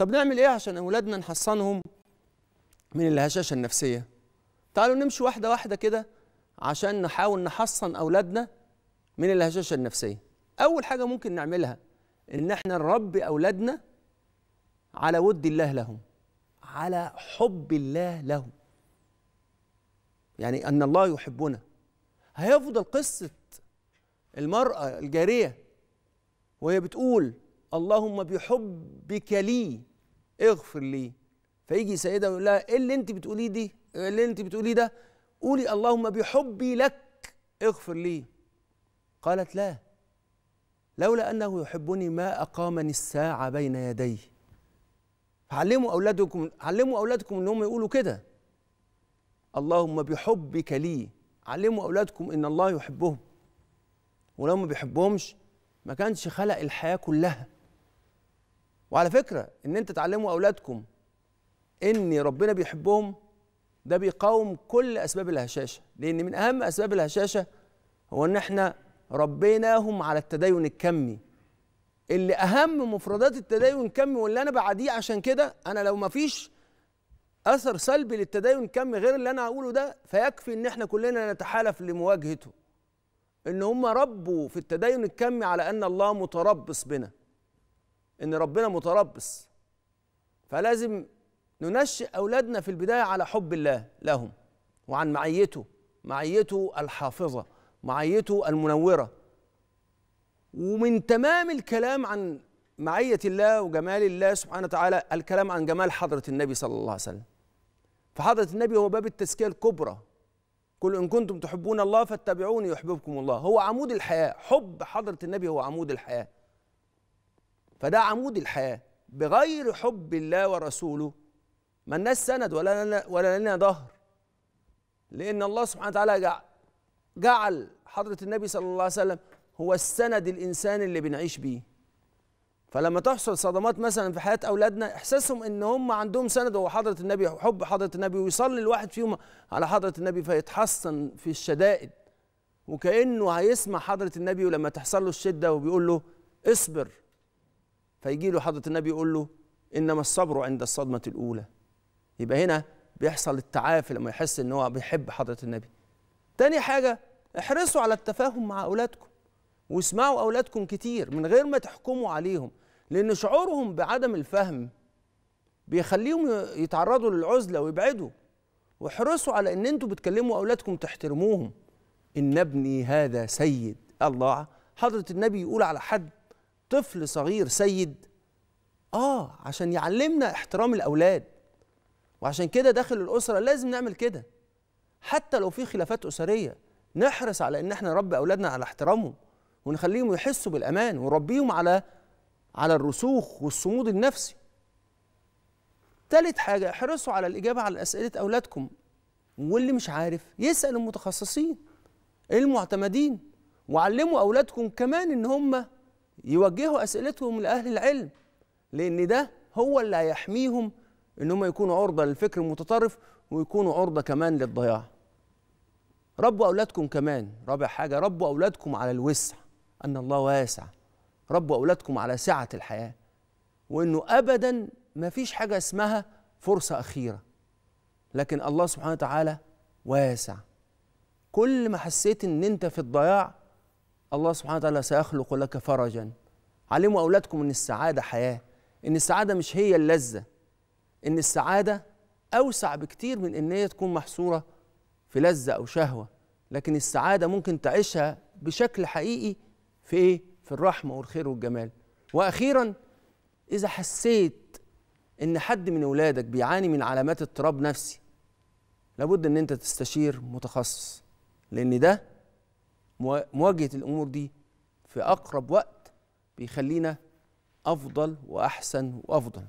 طب نعمل ايه عشان اولادنا نحصنهم من الهشاشه النفسيه تعالوا نمشي واحده واحده كده عشان نحاول نحصن اولادنا من الهشاشه النفسيه اول حاجه ممكن نعملها ان احنا نربي اولادنا على ود الله لهم على حب الله لهم يعني ان الله يحبنا هيفضل قصه المراه الجاريه وهي بتقول اللهم بحبك لي اغفر لي فيجي سيدة ويقول لها ايه اللي انت بتقوليه دي ايه اللي انت بتقوليه ده قولي اللهم بحبي لك اغفر لي قالت لا لولا انه يحبني ما اقامني الساعه بين يديه علموا اولادكم علموا اولادكم انهم يقولوا كده اللهم بحبك لي علموا اولادكم ان الله يحبهم ولو ما بيحبهمش ما كانش خلق الحياه كلها وعلى فكره ان انت تعلموا اولادكم ان ربنا بيحبهم ده بيقاوم كل اسباب الهشاشه لان من اهم اسباب الهشاشه هو ان احنا ربيناهم على التدين الكمي اللي اهم مفردات التدين الكمي واللي انا بعديه عشان كده انا لو ما فيش اثر سلبي للتدين الكمي غير اللي انا هقوله ده فيكفي ان احنا كلنا نتحالف لمواجهته ان هم ربوا في التدين الكمي على ان الله متربص بنا ان ربنا متربص فلازم ننشئ اولادنا في البدايه على حب الله لهم وعن معيته معيته الحافظه معيته المنوره ومن تمام الكلام عن معيه الله وجمال الله سبحانه وتعالى الكلام عن جمال حضره النبي صلى الله عليه وسلم فحضره النبي هو باب التزكيه الكبرى قل ان كنتم تحبون الله فاتبعوني يحببكم الله هو عمود الحياه حب حضره النبي هو عمود الحياه فده عمود الحياه بغير حب الله ورسوله ما الناس سند ولا لنا ولا لنا ظهر لان الله سبحانه وتعالى جعل حضره النبي صلى الله عليه وسلم هو السند الانساني اللي بنعيش بيه فلما تحصل صدمات مثلا في حياه اولادنا احساسهم ان هم عندهم سند هو حضره النبي وحب حضره النبي ويصلي الواحد فيهم على حضره النبي فيتحصن في الشدائد وكانه هيسمع حضره النبي ولما تحصل له الشده وبيقول له اصبر فيجي له حضرة النبي يقول له إنما الصبر عند الصدمة الأولى يبقى هنا بيحصل التعافي لما يحس إن هو بيحب حضرة النبي تاني حاجة احرصوا على التفاهم مع أولادكم واسمعوا أولادكم كتير من غير ما تحكموا عليهم لأن شعورهم بعدم الفهم بيخليهم يتعرضوا للعزلة ويبعدوا واحرصوا على ان انتوا بتكلموا اولادكم تحترموهم ان ابني هذا سيد الله حضره النبي يقول على حد طفل صغير سيد اه عشان يعلمنا احترام الاولاد وعشان كده داخل الاسره لازم نعمل كده حتى لو في خلافات اسريه نحرص على ان احنا نربي اولادنا على احترامهم ونخليهم يحسوا بالامان ونربيهم على على الرسوخ والصمود النفسي تالت حاجه احرصوا على الاجابه على اسئله اولادكم واللي مش عارف يسال المتخصصين المعتمدين وعلموا اولادكم كمان ان هم يوجهوا اسئلتهم لاهل العلم لان ده هو اللي هيحميهم ان هم يكونوا عرضه للفكر المتطرف ويكونوا عرضه كمان للضياع ربوا اولادكم كمان رابع حاجه ربوا اولادكم على الوسع ان الله واسع ربوا اولادكم على سعه الحياه وانه ابدا ما فيش حاجه اسمها فرصه اخيره لكن الله سبحانه وتعالى واسع كل ما حسيت ان انت في الضياع الله سبحانه وتعالى سيخلق لك فرجا علموا أولادكم أن السعادة حياة أن السعادة مش هي اللذة أن السعادة أوسع بكتير من أن هي تكون محصورة في لذة أو شهوة لكن السعادة ممكن تعيشها بشكل حقيقي في إيه؟ في الرحمة والخير والجمال وأخيرا إذا حسيت إن حد من أولادك بيعاني من علامات اضطراب نفسي لابد إن أنت تستشير متخصص لأن ده مواجهه الامور دي في اقرب وقت بيخلينا افضل واحسن وافضل